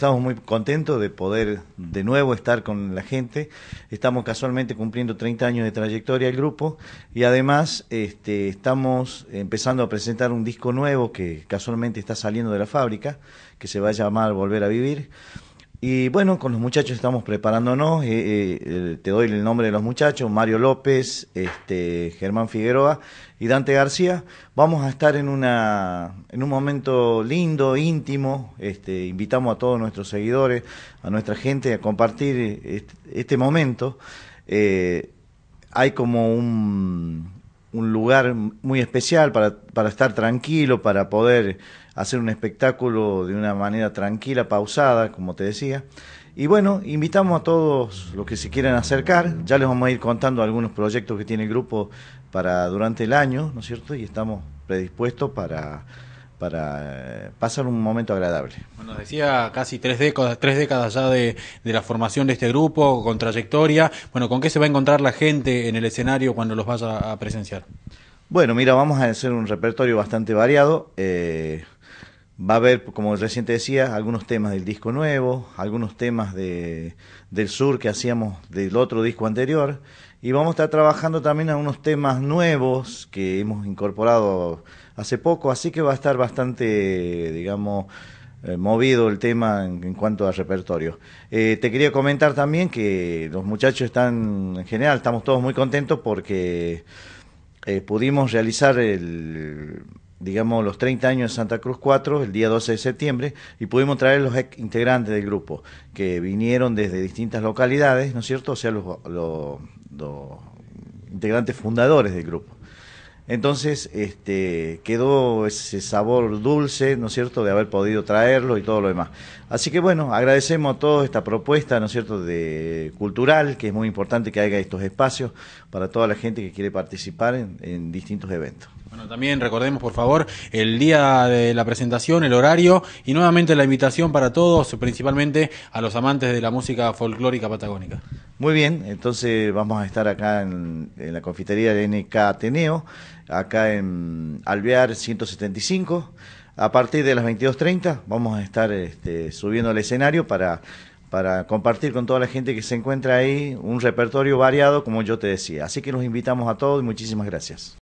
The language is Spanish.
Estamos muy contentos de poder de nuevo estar con la gente. Estamos casualmente cumpliendo 30 años de trayectoria el grupo y además este, estamos empezando a presentar un disco nuevo que casualmente está saliendo de la fábrica, que se va a llamar Volver a Vivir. Y bueno, con los muchachos estamos preparándonos. Eh, eh, eh, te doy el nombre de los muchachos: Mario López, este, Germán Figueroa y Dante García. Vamos a estar en una en un momento lindo, íntimo. Este, invitamos a todos nuestros seguidores, a nuestra gente a compartir este, momento. hay como un un lugar muy especial para, para, estar tranquilo, para poder hacer un espectáculo de una manera tranquila, pausada, como te decía. Y bueno, invitamos a todos los que se quieran acercar, ya les vamos a ir contando algunos proyectos que tiene el grupo para durante el año, ¿no es cierto? Y estamos predispuestos para para eh, pasar un momento agradable. Bueno, decía casi tres décadas, tres décadas ya de, la formación de este grupo, con trayectoria. Bueno, ¿con qué se va a encontrar la gente en el escenario cuando los vaya a presenciar? Bueno, mira, vamos a hacer un repertorio bastante variado. Eh, Va a haber, como recién decía, algunos temas del disco nuevo, algunos temas de, del sur que hacíamos del otro disco anterior. Y vamos a estar trabajando también algunos temas nuevos que hemos incorporado hace poco. Así que va a estar bastante, digamos, eh, movido el tema en, cuanto a repertorio. Eh, te quería comentar también que los muchachos están, en general, estamos todos muy contentos porque eh, pudimos realizar el, digamos, los 30 años en Santa Cruz 4, el día 12 de septiembre, y pudimos traer los integrantes del grupo, que vinieron desde distintas localidades, ¿no es cierto? O sea, los, integrantes fundadores del grupo. Entonces, este, quedó ese sabor dulce, ¿no es cierto?, de haber podido traerlo y todo lo demás. Así que bueno, agradecemos a todos esta propuesta, ¿no es cierto?, de cultural, que es muy importante que haya estos espacios para toda la gente que quiere participar en distintos eventos. Bueno, también recordemos, por favor, el día de la presentación, el horario y nuevamente la invitación para todos, principalmente a los amantes de la música folclórica patagónica. Muy bien, entonces vamos a estar acá en, la confitería de NK Ateneo, acá en Alvear 175. A partir de las 22.30 vamos a estar este, subiendo al escenario para para compartir con toda la gente que se encuentra ahí un repertorio variado, como yo te decía. Así que los invitamos a todos y muchísimas gracias.